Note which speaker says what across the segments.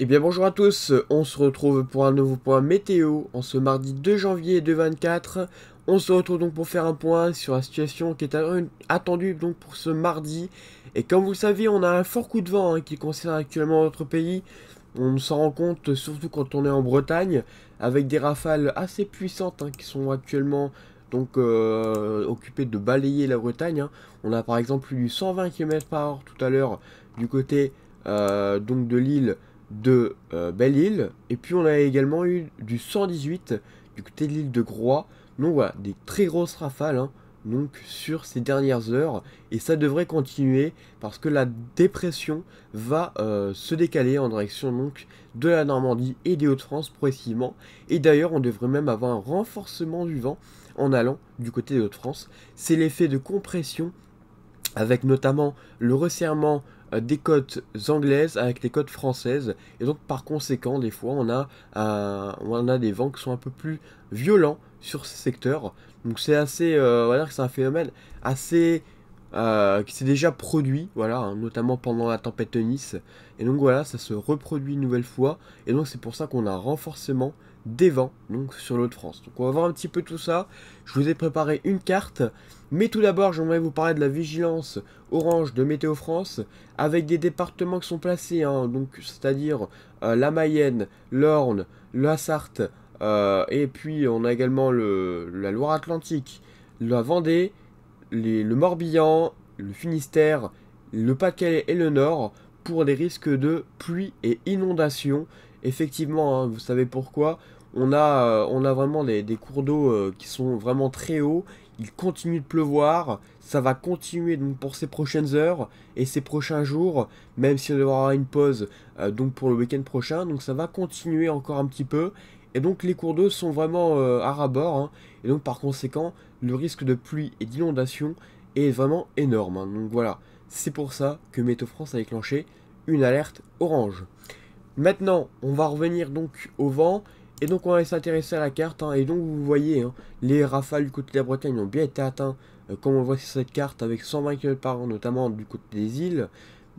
Speaker 1: Et eh bien bonjour à tous, on se retrouve pour un nouveau point météo en ce mardi 2 janvier 2024. On se retrouve donc pour faire un point sur la situation qui est attendue donc pour ce mardi. Et comme vous le savez, on a un fort coup de vent hein, qui concerne actuellement notre pays. On s'en rend compte surtout quand on est en Bretagne, avec des rafales assez puissantes hein, qui sont actuellement donc euh, occupées de balayer la Bretagne. Hein. On a par exemple eu 120 km par heure tout à l'heure du côté euh, donc de l'île de euh, Belle-Île. Et puis on a également eu du 118 du côté de l'île de Groix. Donc voilà, des très grosses rafales hein, donc, sur ces dernières heures. Et ça devrait continuer parce que la dépression va euh, se décaler en direction donc, de la Normandie et des Hauts-de-France progressivement. Et d'ailleurs, on devrait même avoir un renforcement du vent en allant du côté des Hauts-de-France. C'est l'effet de compression avec notamment le resserrement euh, des côtes anglaises avec des côtes françaises. Et donc par conséquent, des fois, on a, euh, on a des vents qui sont un peu plus violents sur ces secteurs. Donc c'est assez, euh, que c'est un phénomène assez euh, qui s'est déjà produit, voilà, hein, notamment pendant la tempête de Nice. Et donc voilà, ça se reproduit une nouvelle fois. Et donc c'est pour ça qu'on a un renforcement des vents donc sur l'eau de France. Donc on va voir un petit peu tout ça. Je vous ai préparé une carte, mais tout d'abord j'aimerais vous parler de la vigilance orange de Météo France avec des départements qui sont placés, hein. donc c'est-à-dire euh, la Mayenne, l'Orne, la Sarthe, euh, et puis on a également la Loire-Atlantique, la Vendée, le Morbihan, le Finistère, le Pas-de-Calais et le Nord pour des risques de pluie et inondation. Effectivement, hein, vous savez pourquoi. On a, euh, on a vraiment des, cours d'eau euh, qui sont vraiment très hauts. Il continue de pleuvoir. Ça va continuer donc pour ces prochaines heures et ces prochains jours, même si on aura une pause euh, donc pour le week-end prochain. Donc ça va continuer encore un petit peu. Et donc les cours d'eau sont vraiment euh, à ras-bord, hein. et donc par conséquent, le risque de pluie et d'inondation est vraiment énorme. Hein. donc voilà, c'est pour ça que Météo France a déclenché une alerte orange. Maintenant, on va revenir donc au vent, et donc on va s'intéresser à la carte, hein. et donc vous voyez, les rafales du côté de la Bretagne ont bien été atteintes, euh, comme on voit sur cette carte, avec 120 km par an, notamment du côté des îles.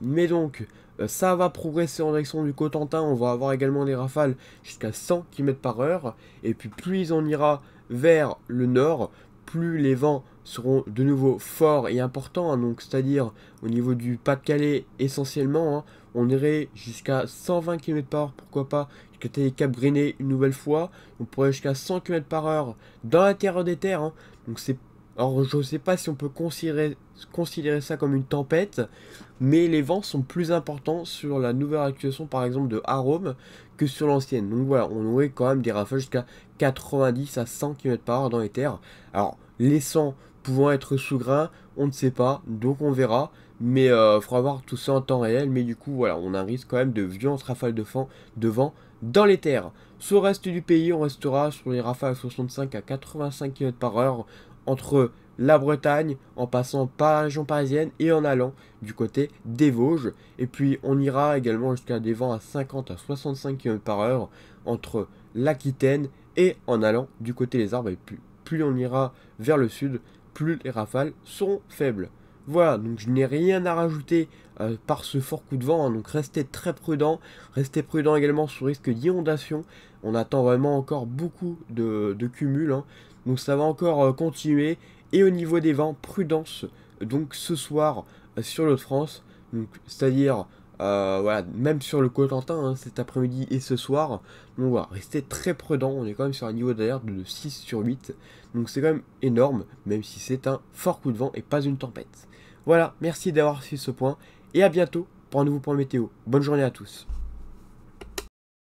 Speaker 1: Mais donc, euh, ça va progresser en direction du Cotentin, on va avoir également des rafales jusqu'à 100 km par heure, et puis plus on ira vers le nord, plus les vents seront de nouveau forts et importants, hein. donc c'est-à-dire au niveau du Pas-de-Calais essentiellement, hein, on irait jusqu'à 120 km par heure, pourquoi pas, jusqu'à Cap Griné une nouvelle fois, on pourrait jusqu'à 100 km par heure dans l'intérieur des terres, hein. donc c'est alors je ne sais pas si on peut considérer, considérer, ça comme une tempête, mais les vents sont plus importants sur la nouvelle actuation par exemple de Arome que sur l'ancienne. Donc voilà, on aurait quand même des rafales jusqu'à 90 à 100 km par heure dans les terres. Alors les 100 pouvant être sous grain, on ne sait pas, donc on verra. Mais euh, il faudra voir tout ça en temps réel, mais du coup voilà, on a un risque quand même de violentes rafales de, de vent dans les terres. Sur le reste du pays, on restera sur les rafales à 65 à 85 km par heure entre la Bretagne, en passant par la région parisienne et en allant du côté des Vosges. Et puis on ira également jusqu'à des vents à 50 à 65 km par heure entre l'Aquitaine et en allant du côté des arbres. Et plus, plus on ira vers le sud, plus les rafales seront faibles. Voilà, donc je n'ai rien à rajouter euh, par ce fort coup de vent, hein, donc restez très prudent, restez prudent également sous risque d'inondation, on attend vraiment encore beaucoup de, cumul, hein. donc ça va encore euh, continuer, et au niveau des vents, prudence, donc ce soir euh, sur sur de france cest c'est-à-dire euh, voilà, même sur le Cotentin hein, cet après-midi et ce soir. Donc voilà, restez très prudent. On est quand même sur un niveau d'alerte de 6 sur 8. Donc c'est quand même énorme, même si c'est un fort coup de vent et pas une tempête. Voilà, merci d'avoir suivi ce point et à bientôt pour un nouveau point météo. Bonne journée à tous.